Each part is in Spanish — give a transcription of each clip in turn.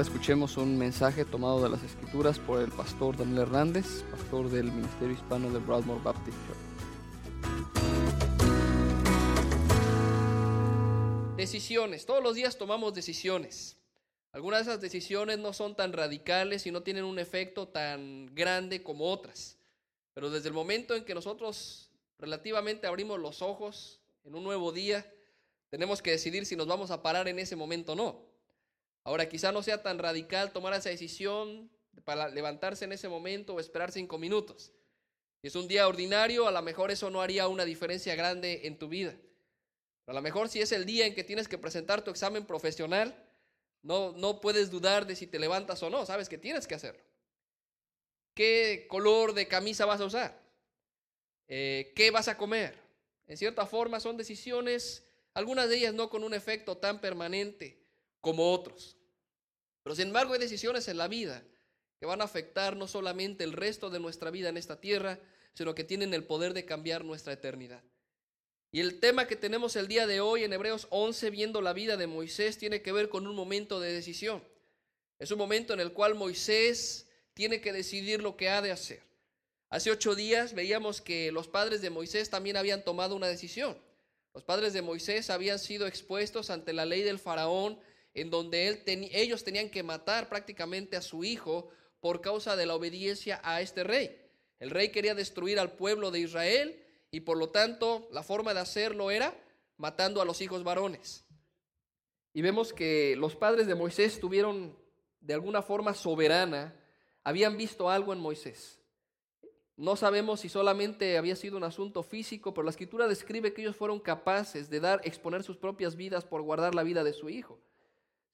escuchemos un mensaje tomado de las Escrituras por el pastor Daniel Hernández, pastor del Ministerio Hispano de Broadmoor Baptist Church. Decisiones. Todos los días tomamos decisiones. Algunas de esas decisiones no son tan radicales y no tienen un efecto tan grande como otras. Pero desde el momento en que nosotros relativamente abrimos los ojos en un nuevo día, tenemos que decidir si nos vamos a parar en ese momento o no. Ahora, quizá no sea tan radical tomar esa decisión para levantarse en ese momento o esperar cinco minutos. Si es un día ordinario, a lo mejor eso no haría una diferencia grande en tu vida. A lo mejor si es el día en que tienes que presentar tu examen profesional, no, no puedes dudar de si te levantas o no, sabes que tienes que hacerlo. ¿Qué color de camisa vas a usar? Eh, ¿Qué vas a comer? En cierta forma son decisiones, algunas de ellas no con un efecto tan permanente como otros. Pero sin embargo hay decisiones en la vida que van a afectar no solamente el resto de nuestra vida en esta tierra, sino que tienen el poder de cambiar nuestra eternidad. Y el tema que tenemos el día de hoy en Hebreos 11, viendo la vida de Moisés, tiene que ver con un momento de decisión. Es un momento en el cual Moisés tiene que decidir lo que ha de hacer. Hace ocho días veíamos que los padres de Moisés también habían tomado una decisión. Los padres de Moisés habían sido expuestos ante la ley del faraón en donde ellos tenían que matar prácticamente a su hijo por causa de la obediencia a este rey. El rey quería destruir al pueblo de Israel y por lo tanto la forma de hacerlo era matando a los hijos varones. Y vemos que los padres de Moisés tuvieron de alguna forma soberana, habían visto algo en Moisés. No sabemos si solamente había sido un asunto físico, pero la escritura describe que ellos fueron capaces de dar exponer sus propias vidas por guardar la vida de su hijo.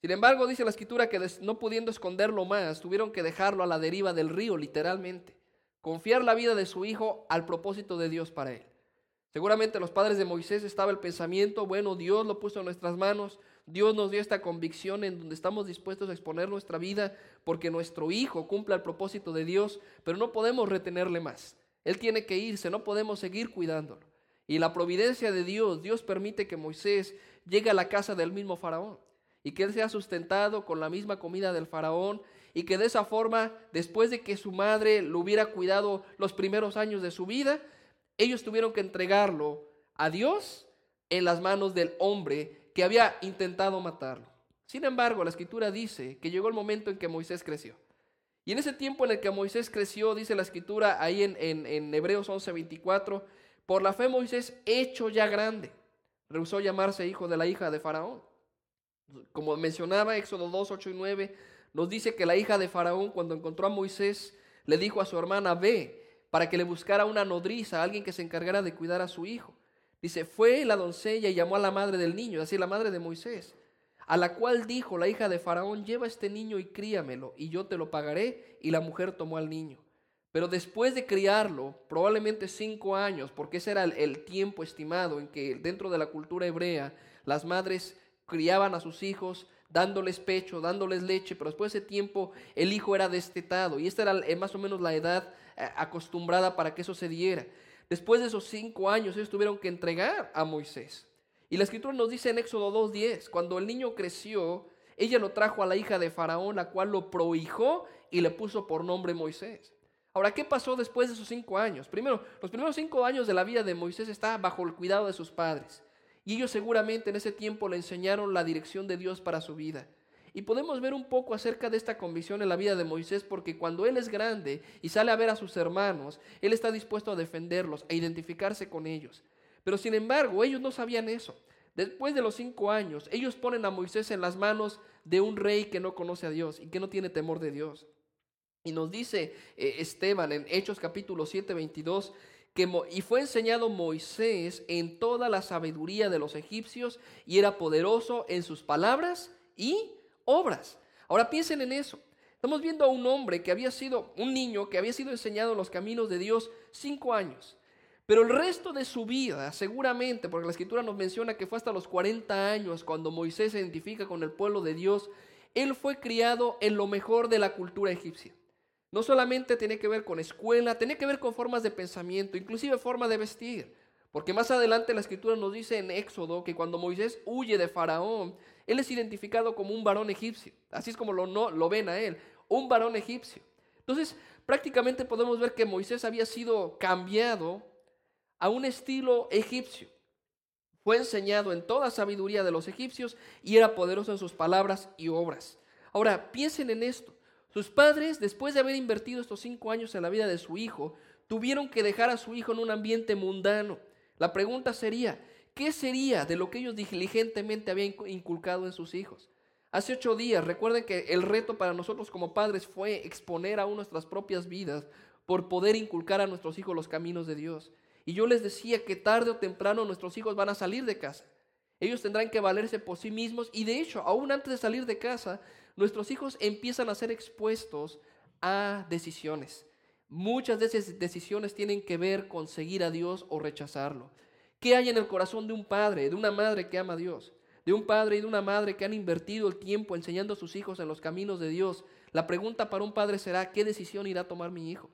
Sin embargo, dice la escritura que no pudiendo esconderlo más, tuvieron que dejarlo a la deriva del río, literalmente. Confiar la vida de su hijo al propósito de Dios para él. Seguramente los padres de Moisés estaba el pensamiento, bueno, Dios lo puso en nuestras manos, Dios nos dio esta convicción en donde estamos dispuestos a exponer nuestra vida porque nuestro hijo cumpla el propósito de Dios, pero no podemos retenerle más. Él tiene que irse, no podemos seguir cuidándolo. Y la providencia de Dios, Dios permite que Moisés llegue a la casa del mismo faraón y que él sea sustentado con la misma comida del faraón y que de esa forma, después de que su madre lo hubiera cuidado los primeros años de su vida, ellos tuvieron que entregarlo a Dios en las manos del hombre que había intentado matarlo. Sin embargo, la escritura dice que llegó el momento en que Moisés creció. Y en ese tiempo en el que Moisés creció, dice la escritura ahí en, en, en Hebreos 11:24, por la fe Moisés hecho ya grande, rehusó llamarse hijo de la hija de Faraón como mencionaba Éxodo 2, 8 y 9, nos dice que la hija de Faraón cuando encontró a Moisés le dijo a su hermana, ve, para que le buscara una nodriza, alguien que se encargara de cuidar a su hijo. Dice, fue la doncella y llamó a la madre del niño, es decir, la madre de Moisés, a la cual dijo la hija de Faraón, lleva este niño y críamelo, y yo te lo pagaré, y la mujer tomó al niño. Pero después de criarlo, probablemente cinco años, porque ese era el tiempo estimado en que dentro de la cultura hebrea las madres criaban a sus hijos dándoles pecho, dándoles leche, pero después de ese tiempo el hijo era destetado y esta era eh, más o menos la edad eh, acostumbrada para que eso se diera. Después de esos cinco años ellos tuvieron que entregar a Moisés. Y la escritura nos dice en Éxodo 2.10, cuando el niño creció, ella lo trajo a la hija de Faraón, la cual lo prohijó y le puso por nombre Moisés. Ahora, ¿qué pasó después de esos cinco años? Primero, los primeros cinco años de la vida de Moisés está bajo el cuidado de sus padres. Y ellos seguramente en ese tiempo le enseñaron la dirección de Dios para su vida. Y podemos ver un poco acerca de esta convicción en la vida de Moisés, porque cuando él es grande y sale a ver a sus hermanos, él está dispuesto a defenderlos, a identificarse con ellos. Pero sin embargo, ellos no sabían eso. Después de los cinco años, ellos ponen a Moisés en las manos de un rey que no conoce a Dios y que no tiene temor de Dios. Y nos dice eh, Esteban en Hechos capítulo 7, 22, y fue enseñado Moisés en toda la sabiduría de los egipcios y era poderoso en sus palabras y obras. Ahora piensen en eso. Estamos viendo a un hombre que había sido, un niño que había sido enseñado en los caminos de Dios cinco años. Pero el resto de su vida, seguramente, porque la escritura nos menciona que fue hasta los 40 años cuando Moisés se identifica con el pueblo de Dios, él fue criado en lo mejor de la cultura egipcia. No solamente tiene que ver con escuela, tiene que ver con formas de pensamiento, inclusive forma de vestir. Porque más adelante la escritura nos dice en Éxodo que cuando Moisés huye de Faraón, él es identificado como un varón egipcio. Así es como lo, lo ven a él, un varón egipcio. Entonces, prácticamente podemos ver que Moisés había sido cambiado a un estilo egipcio. Fue enseñado en toda sabiduría de los egipcios y era poderoso en sus palabras y obras. Ahora, piensen en esto. Sus padres, después de haber invertido estos cinco años en la vida de su hijo, tuvieron que dejar a su hijo en un ambiente mundano. La pregunta sería, ¿qué sería de lo que ellos diligentemente habían inculcado en sus hijos? Hace ocho días, recuerden que el reto para nosotros como padres fue exponer aún nuestras propias vidas por poder inculcar a nuestros hijos los caminos de Dios. Y yo les decía que tarde o temprano nuestros hijos van a salir de casa. Ellos tendrán que valerse por sí mismos y de hecho, aún antes de salir de casa, nuestros hijos empiezan a ser expuestos a decisiones. Muchas de esas decisiones tienen que ver con seguir a Dios o rechazarlo. ¿Qué hay en el corazón de un padre, de una madre que ama a Dios? De un padre y de una madre que han invertido el tiempo enseñando a sus hijos en los caminos de Dios. La pregunta para un padre será, ¿qué decisión irá a tomar mi hijo?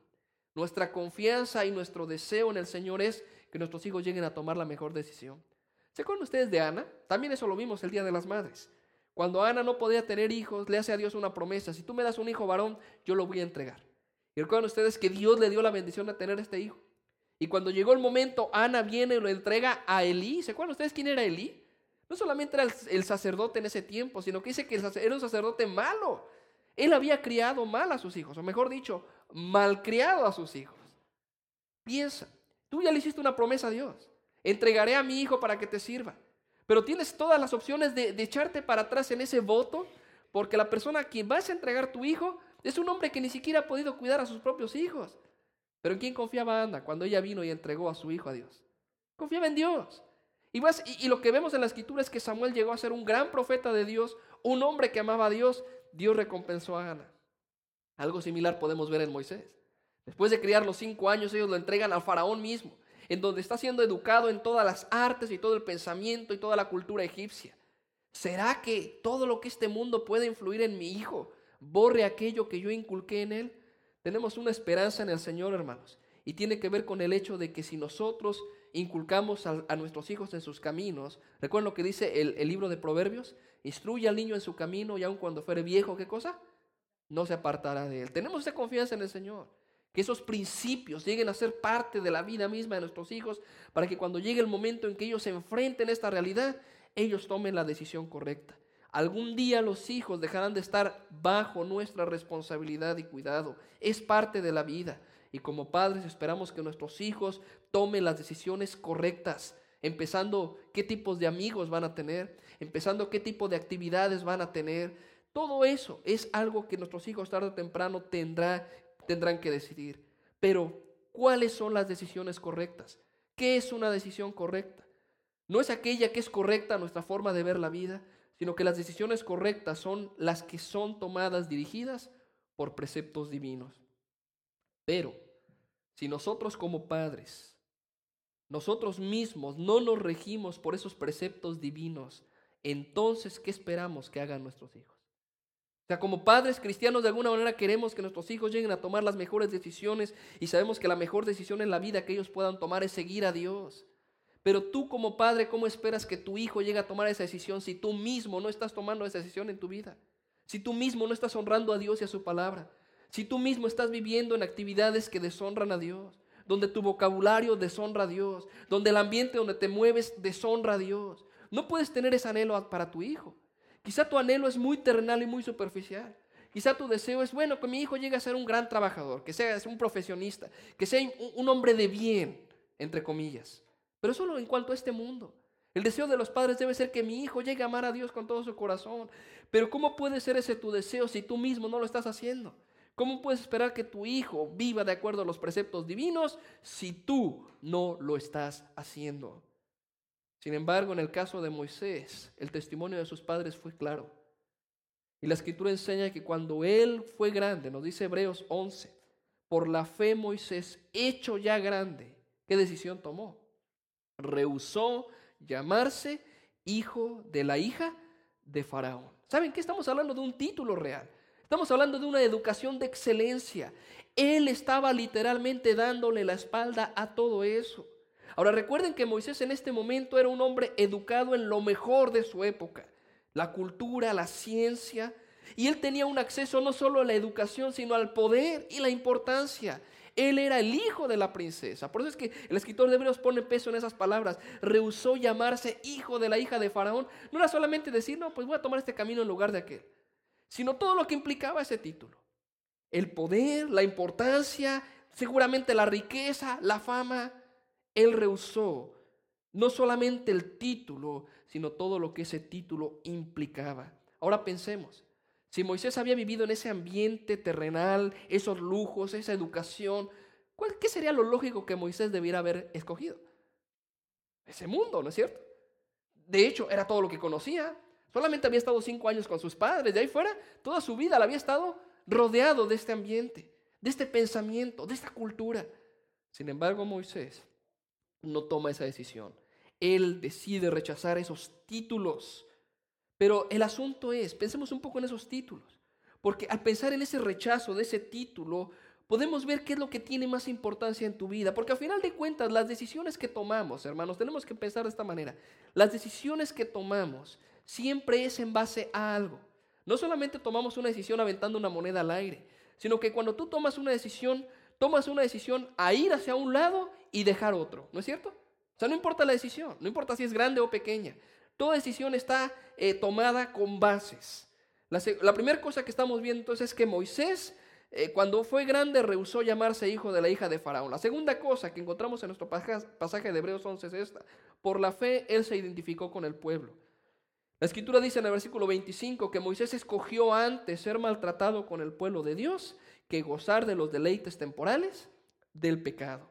Nuestra confianza y nuestro deseo en el Señor es que nuestros hijos lleguen a tomar la mejor decisión. ¿Se acuerdan ustedes de Ana? También eso lo vimos el Día de las Madres. Cuando Ana no podía tener hijos, le hace a Dios una promesa. Si tú me das un hijo varón, yo lo voy a entregar. Y recuerden ustedes que Dios le dio la bendición de tener este hijo. Y cuando llegó el momento, Ana viene y lo entrega a Elí. ¿Se acuerdan ustedes quién era Elí? No solamente era el, sacerdote en ese tiempo, sino que dice que era un sacerdote malo. Él había criado mal a sus hijos, o mejor dicho, malcriado a sus hijos. Piensa, tú ya le hiciste una promesa a Dios. Entregaré a mi hijo para que te sirva. Pero tienes todas las opciones de, echarte para atrás en ese voto, porque la persona a quien vas a entregar tu hijo es un hombre que ni siquiera ha podido cuidar a sus propios hijos. Pero ¿en quién confiaba Ana cuando ella vino y entregó a su hijo a Dios? Confiaba en Dios. Y, y, lo que vemos en la escritura es que Samuel llegó a ser un gran profeta de Dios, un hombre que amaba a Dios. Dios recompensó a Ana. Algo similar podemos ver en Moisés. Después de criarlo cinco años, ellos lo entregan al faraón mismo en donde está siendo educado en todas las artes y todo el pensamiento y toda la cultura egipcia. ¿Será que todo lo que este mundo puede influir en mi hijo borre aquello que yo inculqué en él? Tenemos una esperanza en el Señor, hermanos, y tiene que ver con el hecho de que si nosotros inculcamos a, nuestros hijos en sus caminos, recuerden lo que dice el, el libro de Proverbios, instruye al niño en su camino y aun cuando fuere viejo, ¿qué cosa? No se apartará de él. Tenemos esa confianza en el Señor. Que esos principios lleguen a ser parte de la vida misma de nuestros hijos para que cuando llegue el momento en que ellos se enfrenten a esta realidad, ellos tomen la decisión correcta. Algún día los hijos dejarán de estar bajo nuestra responsabilidad y cuidado. Es parte de la vida. Y como padres esperamos que nuestros hijos tomen las decisiones correctas, empezando qué tipos de amigos van a tener, empezando qué tipo de actividades van a tener. Todo eso es algo que nuestros hijos tarde o temprano tendrá tendrán que decidir. Pero, ¿cuáles son las decisiones correctas? ¿Qué es una decisión correcta? No es aquella que es correcta nuestra forma de ver la vida, sino que las decisiones correctas son las que son tomadas dirigidas por preceptos divinos. Pero, si nosotros como padres, nosotros mismos no nos regimos por esos preceptos divinos, entonces, ¿qué esperamos que hagan nuestros hijos? como padres cristianos de alguna manera queremos que nuestros hijos lleguen a tomar las mejores decisiones y sabemos que la mejor decisión en la vida que ellos puedan tomar es seguir a Dios. Pero tú como padre, ¿cómo esperas que tu hijo llegue a tomar esa decisión si tú mismo no estás tomando esa decisión en tu vida? Si tú mismo no estás honrando a Dios y a su palabra. Si tú mismo estás viviendo en actividades que deshonran a Dios. Donde tu vocabulario deshonra a Dios. Donde el ambiente donde te mueves deshonra a Dios. No puedes tener ese anhelo para tu hijo. Quizá tu anhelo es muy terrenal y muy superficial. Quizá tu deseo es, bueno, que mi hijo llegue a ser un gran trabajador, que sea un profesionista, que sea un hombre de bien, entre comillas. Pero solo en cuanto a este mundo. El deseo de los padres debe ser que mi hijo llegue a amar a Dios con todo su corazón. Pero ¿cómo puede ser ese tu deseo si tú mismo no lo estás haciendo? ¿Cómo puedes esperar que tu hijo viva de acuerdo a los preceptos divinos si tú no lo estás haciendo? Sin embargo, en el caso de Moisés, el testimonio de sus padres fue claro. Y la escritura enseña que cuando él fue grande, nos dice Hebreos 11, por la fe Moisés, hecho ya grande, ¿qué decisión tomó? Rehusó llamarse hijo de la hija de Faraón. ¿Saben qué? Estamos hablando de un título real. Estamos hablando de una educación de excelencia. Él estaba literalmente dándole la espalda a todo eso. Ahora recuerden que Moisés en este momento era un hombre educado en lo mejor de su época, la cultura, la ciencia, y él tenía un acceso no solo a la educación, sino al poder y la importancia. Él era el hijo de la princesa. Por eso es que el escritor de Hebreos pone peso en esas palabras. Rehusó llamarse hijo de la hija de Faraón. No era solamente decir, no, pues voy a tomar este camino en lugar de aquel, sino todo lo que implicaba ese título. El poder, la importancia, seguramente la riqueza, la fama. Él rehusó no solamente el título, sino todo lo que ese título implicaba. Ahora pensemos, si Moisés había vivido en ese ambiente terrenal, esos lujos, esa educación, ¿cuál, ¿qué sería lo lógico que Moisés debiera haber escogido? Ese mundo, ¿no es cierto? De hecho, era todo lo que conocía. Solamente había estado cinco años con sus padres, de ahí fuera, toda su vida la había estado rodeado de este ambiente, de este pensamiento, de esta cultura. Sin embargo, Moisés no toma esa decisión. Él decide rechazar esos títulos. Pero el asunto es, pensemos un poco en esos títulos, porque al pensar en ese rechazo de ese título, podemos ver qué es lo que tiene más importancia en tu vida, porque al final de cuentas las decisiones que tomamos, hermanos, tenemos que pensar de esta manera, las decisiones que tomamos siempre es en base a algo. No solamente tomamos una decisión aventando una moneda al aire, sino que cuando tú tomas una decisión, tomas una decisión a ir hacia un lado y dejar otro, ¿no es cierto? O sea, no importa la decisión, no importa si es grande o pequeña, toda decisión está eh, tomada con bases. La, primera cosa que estamos viendo entonces es que Moisés, eh, cuando fue grande, rehusó llamarse hijo de la hija de Faraón. La segunda cosa que encontramos en nuestro pasaje de Hebreos 11 es esta. Por la fe, él se identificó con el pueblo. La escritura dice en el versículo 25 que Moisés escogió antes ser maltratado con el pueblo de Dios que gozar de los deleites temporales del pecado.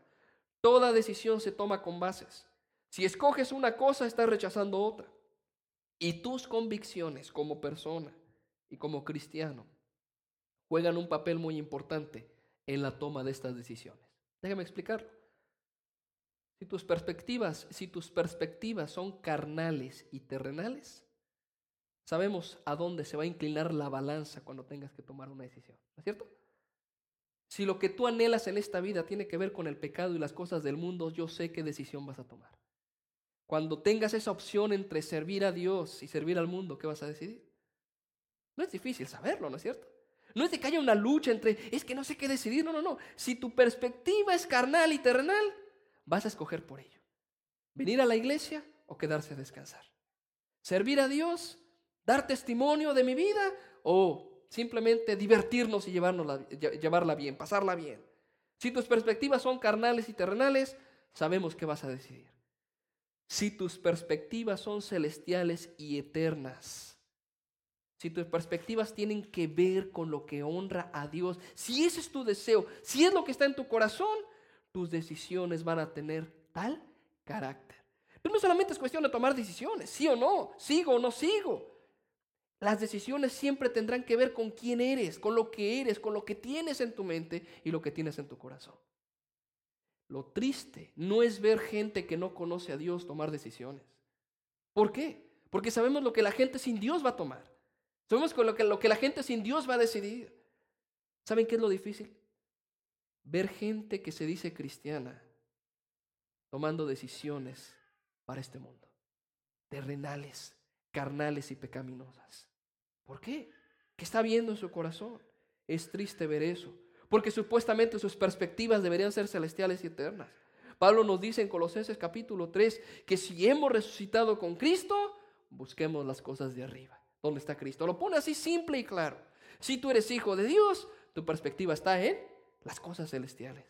Toda decisión se toma con bases. Si escoges una cosa, estás rechazando otra. Y tus convicciones como persona y como cristiano juegan un papel muy importante en la toma de estas decisiones. Déjame explicarlo. Si tus perspectivas, si tus perspectivas son carnales y terrenales, sabemos a dónde se va a inclinar la balanza cuando tengas que tomar una decisión, ¿no es cierto? Si lo que tú anhelas en esta vida tiene que ver con el pecado y las cosas del mundo, yo sé qué decisión vas a tomar. Cuando tengas esa opción entre servir a Dios y servir al mundo, ¿qué vas a decidir? No es difícil saberlo, ¿no es cierto? No es de que haya una lucha entre, es que no sé qué decidir, no, no, no. Si tu perspectiva es carnal y terrenal, vas a escoger por ello. Venir a la iglesia o quedarse a descansar. Servir a Dios, dar testimonio de mi vida o simplemente divertirnos y llevarla bien, pasarla bien. Si tus perspectivas son carnales y terrenales, sabemos qué vas a decidir. Si tus perspectivas son celestiales y eternas, si tus perspectivas tienen que ver con lo que honra a Dios, si ese es tu deseo, si es lo que está en tu corazón, tus decisiones van a tener tal carácter. Pero no solamente es cuestión de tomar decisiones, sí o no, sigo o no sigo. Las decisiones siempre tendrán que ver con quién eres, con lo que eres, con lo que tienes en tu mente y lo que tienes en tu corazón. Lo triste no es ver gente que no conoce a Dios tomar decisiones. ¿Por qué? Porque sabemos lo que la gente sin Dios va a tomar. Sabemos lo que, lo que la gente sin Dios va a decidir. ¿Saben qué es lo difícil? Ver gente que se dice cristiana tomando decisiones para este mundo, terrenales, carnales y pecaminosas. ¿Por qué? ¿Qué está viendo en su corazón? Es triste ver eso, porque supuestamente sus perspectivas deberían ser celestiales y eternas. Pablo nos dice en Colosenses capítulo 3 que si hemos resucitado con Cristo, busquemos las cosas de arriba, ¿Dónde está Cristo. Lo pone así simple y claro. Si tú eres hijo de Dios, tu perspectiva está en las cosas celestiales.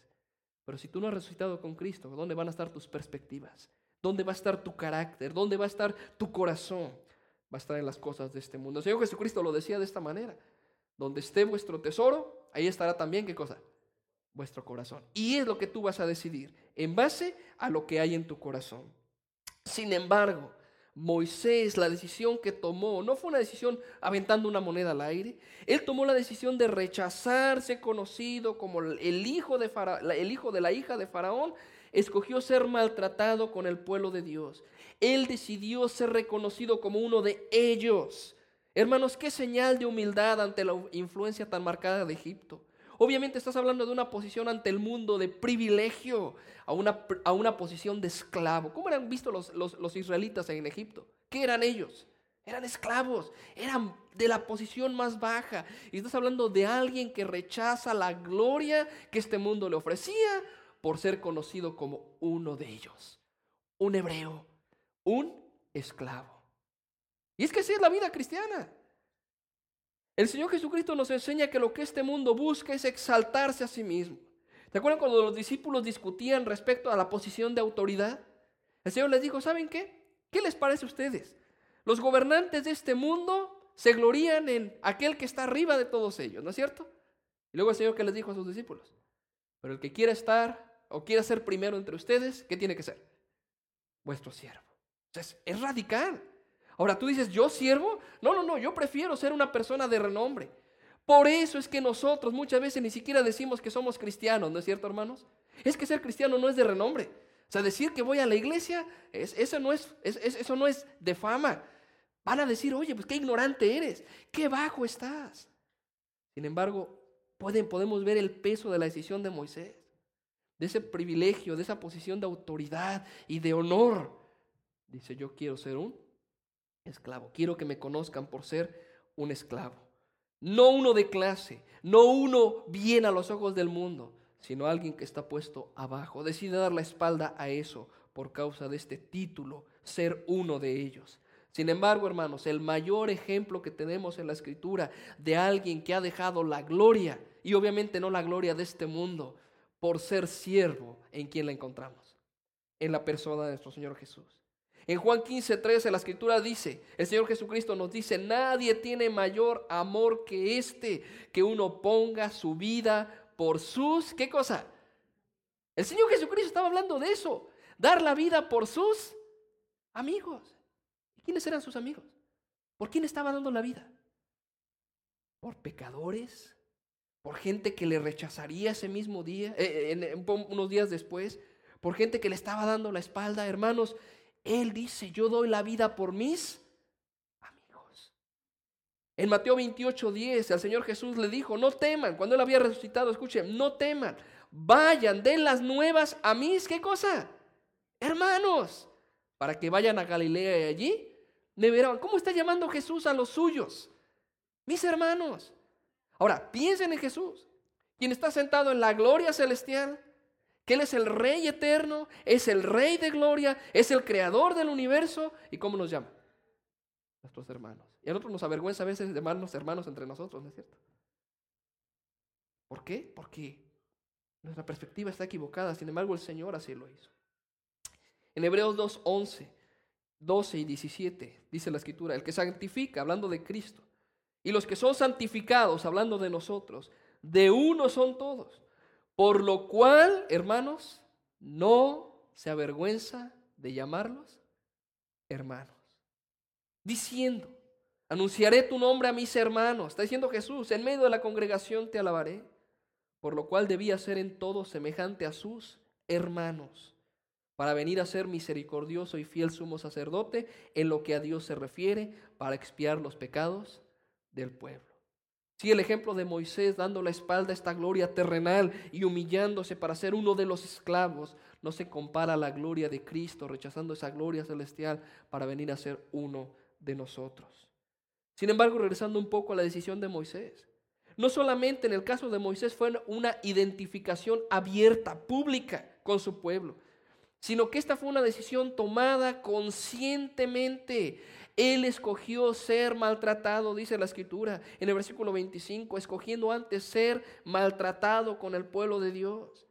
Pero si tú no has resucitado con Cristo, ¿dónde van a estar tus perspectivas? ¿Dónde va a estar tu carácter? ¿Dónde va a estar tu corazón? va a estar en las cosas de este mundo. El Señor Jesucristo lo decía de esta manera. Donde esté vuestro tesoro, ahí estará también qué cosa? Vuestro corazón. Y es lo que tú vas a decidir en base a lo que hay en tu corazón. Sin embargo, Moisés, la decisión que tomó, no fue una decisión aventando una moneda al aire. Él tomó la decisión de rechazarse conocido como el hijo de, el hijo de la hija de Faraón escogió ser maltratado con el pueblo de Dios. Él decidió ser reconocido como uno de ellos. Hermanos, qué señal de humildad ante la influencia tan marcada de Egipto. Obviamente estás hablando de una posición ante el mundo de privilegio a una, a una posición de esclavo. ¿Cómo eran vistos los, los, los, israelitas en Egipto? ¿Qué eran ellos? Eran esclavos, eran de la posición más baja. Y estás hablando de alguien que rechaza la gloria que este mundo le ofrecía por ser conocido como uno de ellos, un hebreo, un esclavo. Y es que así es la vida cristiana. El Señor Jesucristo nos enseña que lo que este mundo busca es exaltarse a sí mismo. ¿Te acuerdan cuando los discípulos discutían respecto a la posición de autoridad? El Señor les dijo, ¿saben qué? ¿Qué les parece a ustedes? Los gobernantes de este mundo se glorían en aquel que está arriba de todos ellos, ¿no es cierto? Y luego el Señor que les dijo a sus discípulos, pero el que quiera estar o quiera ser primero entre ustedes, ¿qué tiene que ser? Vuestro siervo. Entonces, es radical. Ahora tú dices, ¿yo siervo? No, no, no, yo prefiero ser una persona de renombre. Por eso es que nosotros muchas veces ni siquiera decimos que somos cristianos, ¿no es cierto, hermanos? Es que ser cristiano no es de renombre. O sea, decir que voy a la iglesia, eso, no es, es, eso no es de fama. Van a decir, oye, pues qué ignorante eres, qué bajo estás. Sin embargo, pueden, podemos ver el peso de la decisión de Moisés de ese privilegio, de esa posición de autoridad y de honor. Dice, yo quiero ser un esclavo, quiero que me conozcan por ser un esclavo. No uno de clase, no uno bien a los ojos del mundo, sino alguien que está puesto abajo. Decide dar la espalda a eso por causa de este título, ser uno de ellos. Sin embargo, hermanos, el mayor ejemplo que tenemos en la escritura de alguien que ha dejado la gloria, y obviamente no la gloria de este mundo, por ser siervo en quien la encontramos, en la persona de nuestro Señor Jesús. En Juan 15, 13 la escritura dice, el Señor Jesucristo nos dice, nadie tiene mayor amor que este, que uno ponga su vida por sus, ¿qué cosa? El Señor Jesucristo estaba hablando de eso, dar la vida por sus amigos. quiénes eran sus amigos? ¿Por quién estaba dando la vida? ¿Por pecadores? por gente que le rechazaría ese mismo día, eh, eh, unos días después, por gente que le estaba dando la espalda. Hermanos, Él dice, yo doy la vida por mis amigos. En Mateo 28, 10, al Señor Jesús le dijo, no teman, cuando Él había resucitado, escuchen, no teman, vayan, den las nuevas a mis, ¿qué cosa? Hermanos, para que vayan a Galilea y allí me verán. ¿Cómo está llamando Jesús a los suyos? Mis hermanos. Ahora, piensen en Jesús, quien está sentado en la gloria celestial, que Él es el Rey eterno, es el Rey de gloria, es el Creador del universo. ¿Y cómo nos llama? Nuestros hermanos. Y a nosotros nos avergüenza a veces llamarnos hermanos entre nosotros, ¿no es cierto? ¿Por qué? Porque nuestra perspectiva está equivocada, sin embargo el Señor así lo hizo. En Hebreos 2, 11, 12 y 17 dice la escritura, el que santifica, hablando de Cristo, y los que son santificados, hablando de nosotros, de uno son todos. Por lo cual, hermanos, no se avergüenza de llamarlos hermanos. Diciendo, anunciaré tu nombre a mis hermanos. Está diciendo Jesús, en medio de la congregación te alabaré. Por lo cual debía ser en todo semejante a sus hermanos, para venir a ser misericordioso y fiel sumo sacerdote en lo que a Dios se refiere, para expiar los pecados del pueblo. Si el ejemplo de Moisés dando la espalda a esta gloria terrenal y humillándose para ser uno de los esclavos no se compara a la gloria de Cristo, rechazando esa gloria celestial para venir a ser uno de nosotros. Sin embargo, regresando un poco a la decisión de Moisés, no solamente en el caso de Moisés fue una identificación abierta, pública con su pueblo, sino que esta fue una decisión tomada conscientemente él escogió ser maltratado, dice la escritura en el versículo 25, escogiendo antes ser maltratado con el pueblo de Dios.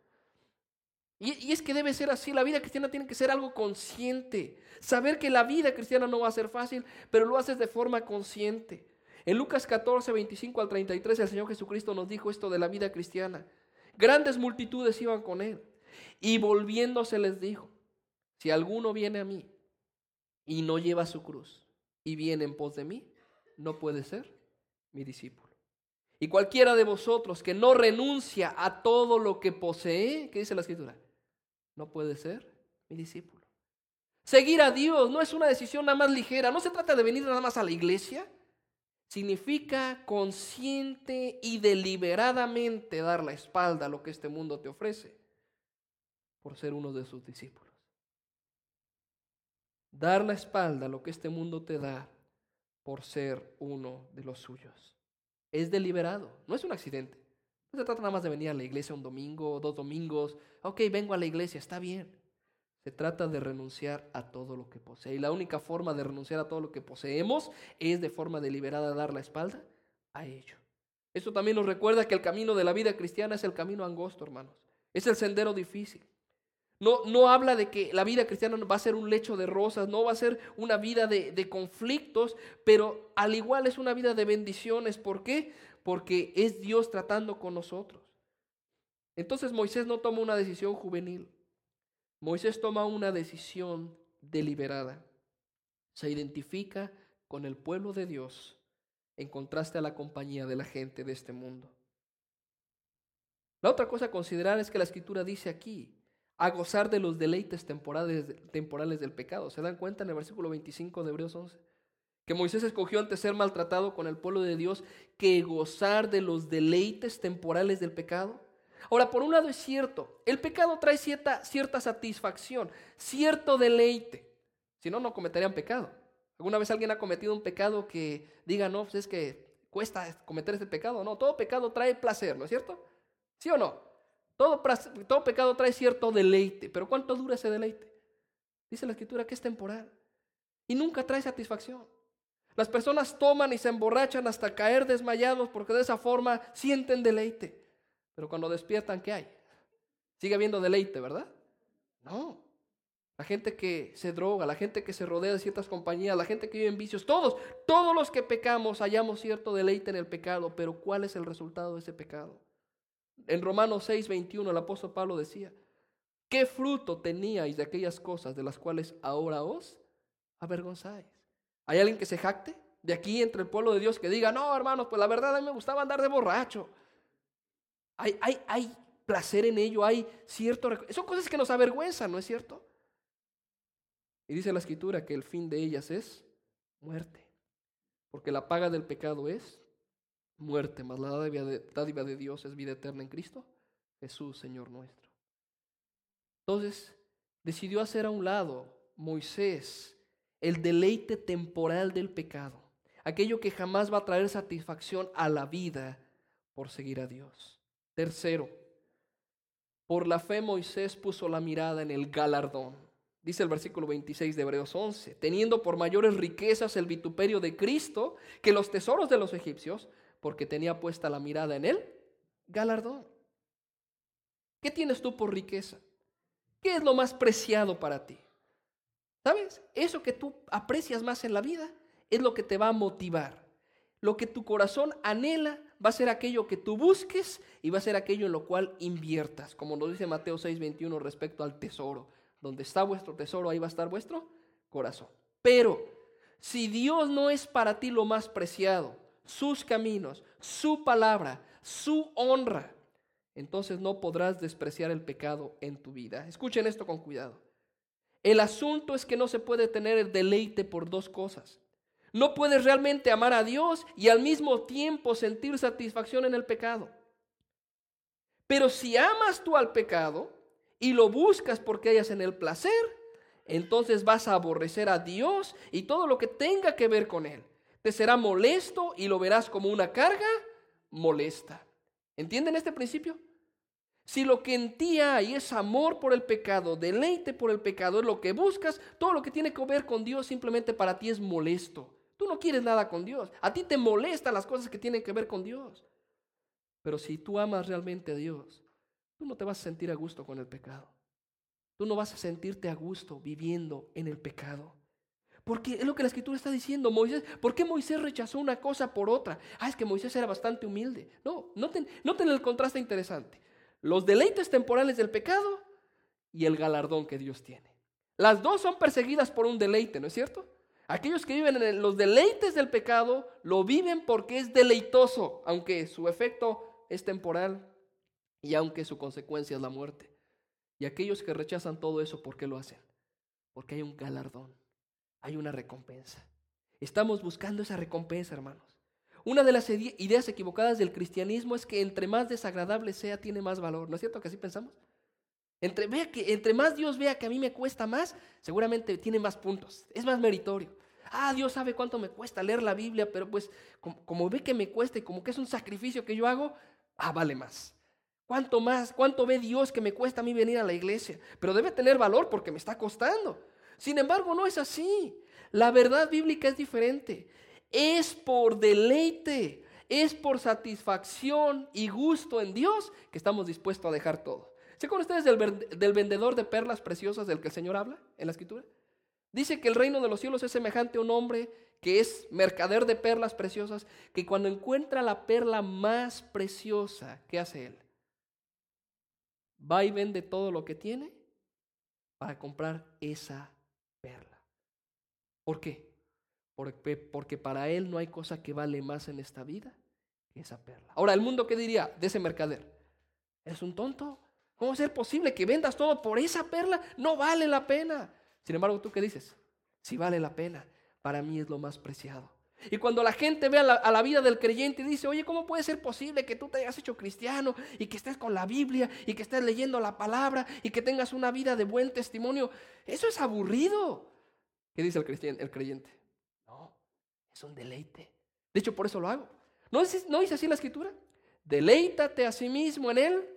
Y, es que debe ser así, la vida cristiana tiene que ser algo consciente, saber que la vida cristiana no va a ser fácil, pero lo haces de forma consciente. En Lucas 14, 25 al 33 el Señor Jesucristo nos dijo esto de la vida cristiana. Grandes multitudes iban con él y volviéndose les dijo, si alguno viene a mí y no lleva su cruz y viene en pos de mí, no puede ser mi discípulo. Y cualquiera de vosotros que no renuncia a todo lo que posee, que dice la escritura? No puede ser mi discípulo. Seguir a Dios no es una decisión nada más ligera, no se trata de venir nada más a la iglesia. Significa consciente y deliberadamente dar la espalda a lo que este mundo te ofrece por ser uno de sus discípulos dar la espalda a lo que este mundo te da por ser uno de los suyos. Es deliberado, no es un accidente. No se trata nada más de venir a la iglesia un domingo, dos domingos, ok, vengo a la iglesia, está bien. Se trata de renunciar a todo lo que posee. Y la única forma de renunciar a todo lo que poseemos es de forma deliberada dar la espalda a ello. Esto también nos recuerda que el camino de la vida cristiana es el camino angosto, hermanos. Es el sendero difícil. No, habla de que la vida cristiana va a ser un lecho de rosas, no va a ser una vida de, de conflictos, pero al igual es una vida de bendiciones. ¿Por qué? Porque es Dios tratando con nosotros. Entonces Moisés no toma una decisión juvenil. Moisés toma una decisión deliberada. Se identifica con el pueblo de Dios en contraste a la compañía de la gente de este mundo. La otra cosa a considerar es que la escritura dice aquí a gozar de los deleites temporales, temporales del pecado. ¿Se dan cuenta en el versículo 25 de Hebreos 11? Que Moisés escogió antes ser maltratado con el pueblo de Dios que gozar de los deleites temporales del pecado. Ahora, por un lado es cierto, el pecado trae cierta, cierta satisfacción, cierto deleite. Si no, no cometerían pecado. ¿Alguna vez alguien ha cometido un pecado que diga, no, pues es que cuesta cometer ese pecado? No, todo pecado trae placer, ¿no es cierto? ¿Sí o no? Todo, pecado trae cierto deleite, pero ¿cuánto dura ese deleite? Dice la escritura que es temporal y nunca trae satisfacción. Las personas toman y se emborrachan hasta caer desmayados porque de esa forma sienten deleite. Pero cuando despiertan, ¿qué hay? Sigue habiendo deleite, ¿verdad? No. La gente que se droga, la gente que se rodea de ciertas compañías, la gente que vive en vicios, todos, todos los que pecamos hallamos cierto deleite en el pecado, pero ¿cuál es el resultado de ese pecado? En Romanos 6, 21 el apóstol Pablo decía, ¿qué fruto teníais de aquellas cosas de las cuales ahora os avergonzáis? ¿Hay alguien que se jacte de aquí entre el pueblo de Dios que diga, no, hermanos, pues la verdad a mí me gustaba andar de borracho? Hay, hay, hay placer en ello, hay cierto... Son cosas que nos avergüenzan, ¿no es cierto? Y dice la escritura que el fin de ellas es muerte, porque la paga del pecado es muerte, más la dádiva de Dios es vida eterna en Cristo, Jesús, Señor nuestro. Entonces, decidió hacer a un lado Moisés el deleite temporal del pecado, aquello que jamás va a traer satisfacción a la vida por seguir a Dios. Tercero, por la fe Moisés puso la mirada en el galardón. Dice el versículo 26 de Hebreos 11, teniendo por mayores riquezas el vituperio de Cristo que los tesoros de los egipcios, porque tenía puesta la mirada en él galardón. ¿Qué tienes tú por riqueza? ¿Qué es lo más preciado para ti? ¿Sabes? Eso que tú aprecias más en la vida es lo que te va a motivar. Lo que tu corazón anhela va a ser aquello que tú busques y va a ser aquello en lo cual inviertas, como nos dice Mateo 6:21 respecto al tesoro. Donde está vuestro tesoro, ahí va a estar vuestro corazón. Pero si Dios no es para ti lo más preciado, sus caminos, su palabra, su honra, entonces no podrás despreciar el pecado en tu vida. Escuchen esto con cuidado. El asunto es que no se puede tener el deleite por dos cosas. No puedes realmente amar a Dios y al mismo tiempo sentir satisfacción en el pecado. Pero si amas tú al pecado y lo buscas porque hayas en el placer, entonces vas a aborrecer a Dios y todo lo que tenga que ver con Él. Te será molesto y lo verás como una carga molesta. ¿Entienden este principio? Si lo que en ti hay es amor por el pecado, deleite por el pecado, es lo que buscas, todo lo que tiene que ver con Dios simplemente para ti es molesto. Tú no quieres nada con Dios. A ti te molestan las cosas que tienen que ver con Dios. Pero si tú amas realmente a Dios, tú no te vas a sentir a gusto con el pecado. Tú no vas a sentirte a gusto viviendo en el pecado. Porque es lo que la escritura está diciendo, Moisés. ¿Por qué Moisés rechazó una cosa por otra? Ah, es que Moisés era bastante humilde. No, noten, noten el contraste interesante. Los deleites temporales del pecado y el galardón que Dios tiene. Las dos son perseguidas por un deleite, ¿no es cierto? Aquellos que viven en los deleites del pecado lo viven porque es deleitoso, aunque su efecto es temporal y aunque su consecuencia es la muerte. Y aquellos que rechazan todo eso, ¿por qué lo hacen? Porque hay un galardón hay una recompensa. Estamos buscando esa recompensa, hermanos. Una de las ideas equivocadas del cristianismo es que entre más desagradable sea, tiene más valor. ¿No es cierto que así pensamos? Entre, vea que, entre más Dios vea que a mí me cuesta más, seguramente tiene más puntos. Es más meritorio. Ah, Dios sabe cuánto me cuesta leer la Biblia, pero pues como, ve que me cuesta y como que es un sacrificio que yo hago, ah, vale más. ¿Cuánto más? ¿Cuánto ve Dios que me cuesta a mí venir a la iglesia? Pero debe tener valor porque me está costando. Sin embargo, no es así. La verdad bíblica es diferente. Es por deleite, es por satisfacción y gusto en Dios que estamos dispuestos a dejar todo. ¿Se acuerdan ustedes del, vendedor de perlas preciosas del que el Señor habla en la Escritura? Dice que el reino de los cielos es semejante a un hombre que es mercader de perlas preciosas, que cuando encuentra la perla más preciosa, ¿qué hace él? Va y vende todo lo que tiene para comprar esa ¿Por qué? Porque, para él no hay cosa que vale más en esta vida que esa perla. Ahora, ¿el mundo qué diría de ese mercader? ¿Es un tonto? ¿Cómo es posible que vendas todo por esa perla? No vale la pena. Sin embargo, ¿tú qué dices? Si vale la pena. Para mí es lo más preciado. Y cuando la gente ve a la, vida del creyente y dice, oye, ¿cómo puede ser posible que tú te hayas hecho cristiano y que estés con la Biblia y que estés leyendo la palabra y que tengas una vida de buen testimonio? Eso es aburrido. ¿Qué dice el creyente? El creyente? No, es un deleite. De hecho, por eso lo hago. ¿No dice, ¿No dice así la escritura? Deleítate a sí mismo en él,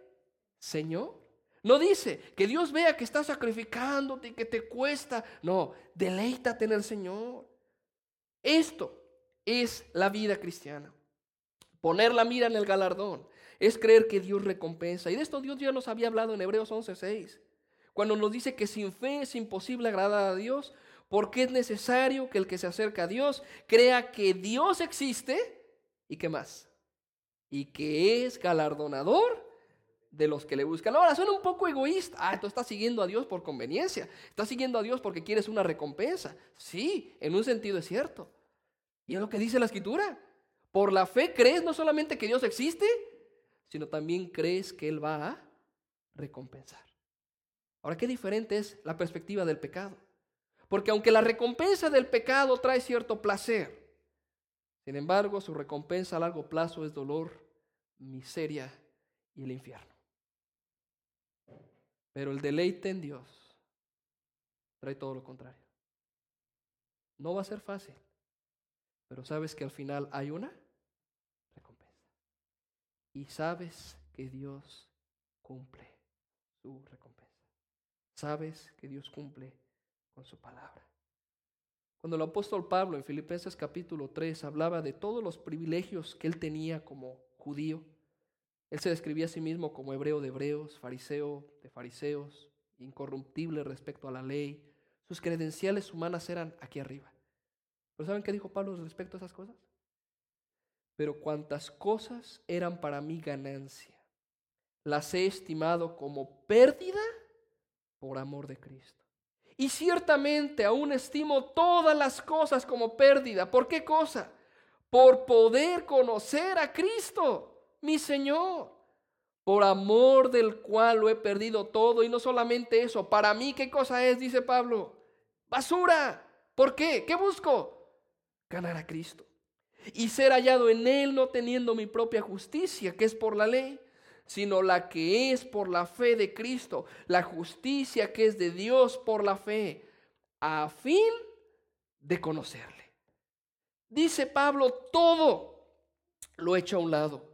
Señor. No dice que Dios vea que estás sacrificándote y que te cuesta. No, deleítate en el Señor. Esto es la vida cristiana. Poner la mira en el galardón es creer que Dios recompensa. Y de esto Dios ya nos había hablado en Hebreos 11:6, cuando nos dice que sin fe es imposible agradar a Dios, porque es necesario que el que se acerca a Dios crea que Dios existe y que más. Y que es galardonador de los que le buscan. Ahora, suena un poco egoísta. Ah, tú estás siguiendo a Dios por conveniencia. Estás siguiendo a Dios porque quieres una recompensa. Sí, en un sentido es cierto. Y es lo que dice la escritura. Por la fe crees no solamente que Dios existe, sino también crees que Él va a recompensar. Ahora, qué diferente es la perspectiva del pecado. Porque aunque la recompensa del pecado trae cierto placer, sin embargo su recompensa a largo plazo es dolor, miseria y el infierno. Pero el deleite en Dios trae todo lo contrario. No va a ser fácil, pero sabes que al final hay una recompensa. Y sabes que Dios cumple su recompensa. Sabes que Dios cumple con su palabra. Cuando el apóstol Pablo en Filipenses capítulo 3 hablaba de todos los privilegios que él tenía como judío, él se describía a sí mismo como hebreo de hebreos, fariseo de fariseos, incorruptible respecto a la ley. Sus credenciales humanas eran aquí arriba. ¿Pero saben qué dijo Pablo respecto a esas cosas? Pero cuantas cosas eran para mí ganancia, las he estimado como pérdida por amor de Cristo. Y ciertamente aún estimo todas las cosas como pérdida. ¿Por qué cosa? Por poder conocer a Cristo, mi Señor, por amor del cual lo he perdido todo. Y no solamente eso, para mí, ¿qué cosa es? Dice Pablo. Basura. ¿Por qué? ¿Qué busco? Ganar a Cristo. Y ser hallado en Él no teniendo mi propia justicia, que es por la ley sino la que es por la fe de Cristo, la justicia que es de Dios por la fe, a fin de conocerle. Dice Pablo, todo lo echo a un lado.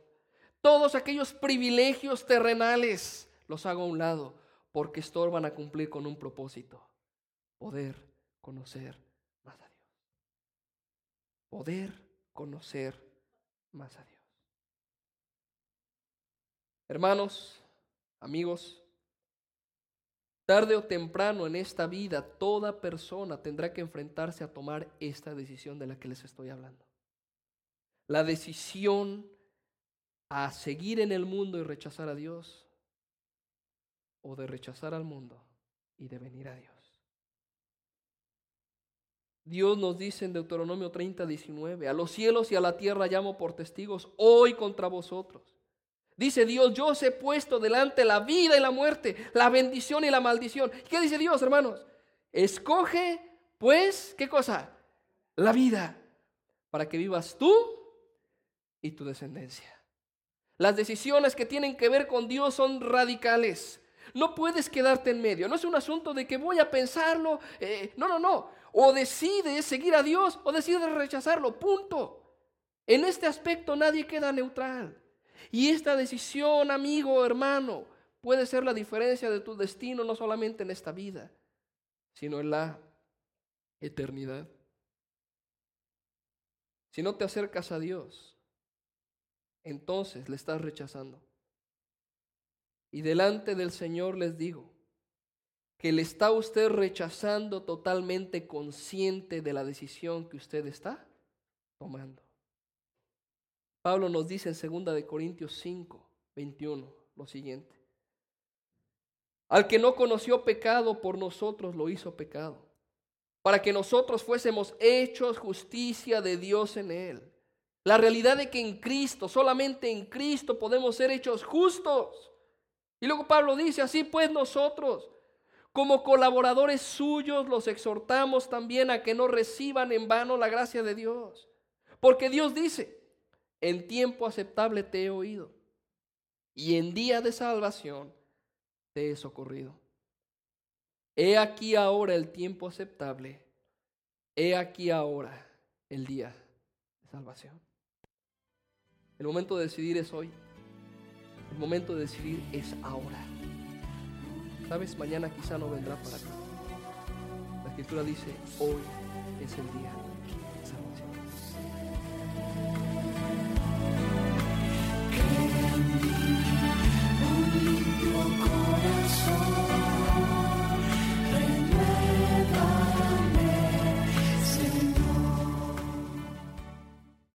Todos aquellos privilegios terrenales los hago a un lado porque estorban a cumplir con un propósito. Poder conocer más a Dios. Poder conocer más a Dios. Hermanos, amigos, tarde o temprano en esta vida toda persona tendrá que enfrentarse a tomar esta decisión de la que les estoy hablando. La decisión a seguir en el mundo y rechazar a Dios o de rechazar al mundo y de venir a Dios. Dios nos dice en Deuteronomio 30, 19, a los cielos y a la tierra llamo por testigos hoy contra vosotros Dice Dios, yo os he puesto delante la vida y la muerte, la bendición y la maldición. ¿Qué dice Dios, hermanos? Escoge, pues, ¿qué cosa? La vida, para que vivas tú y tu descendencia. Las decisiones que tienen que ver con Dios son radicales. No puedes quedarte en medio. No es un asunto de que voy a pensarlo. Eh, no, no, no. O decides seguir a Dios o decides rechazarlo. Punto. En este aspecto nadie queda neutral. Y esta decisión, amigo, hermano, puede ser la diferencia de tu destino no solamente en esta vida, sino en la eternidad. Si no te acercas a Dios, entonces le estás rechazando. Y delante del Señor les digo que le está usted rechazando totalmente consciente de la decisión que usted está tomando. Pablo nos dice en 2 de Corintios 5, 21 lo siguiente. Al que no conoció pecado por nosotros lo hizo pecado, para que nosotros fuésemos hechos justicia de Dios en él. La realidad de que en Cristo, solamente en Cristo podemos ser hechos justos. Y luego Pablo dice, así pues nosotros, como colaboradores suyos, los exhortamos también a que no reciban en vano la gracia de Dios. Porque Dios dice, en tiempo aceptable te he oído, y en día de salvación te he socorrido. He aquí ahora el tiempo aceptable, he aquí ahora el día de salvación. El momento de decidir es hoy, el momento de decidir es ahora. Sabes, mañana quizá no vendrá para ti. La escritura dice, hoy es el día.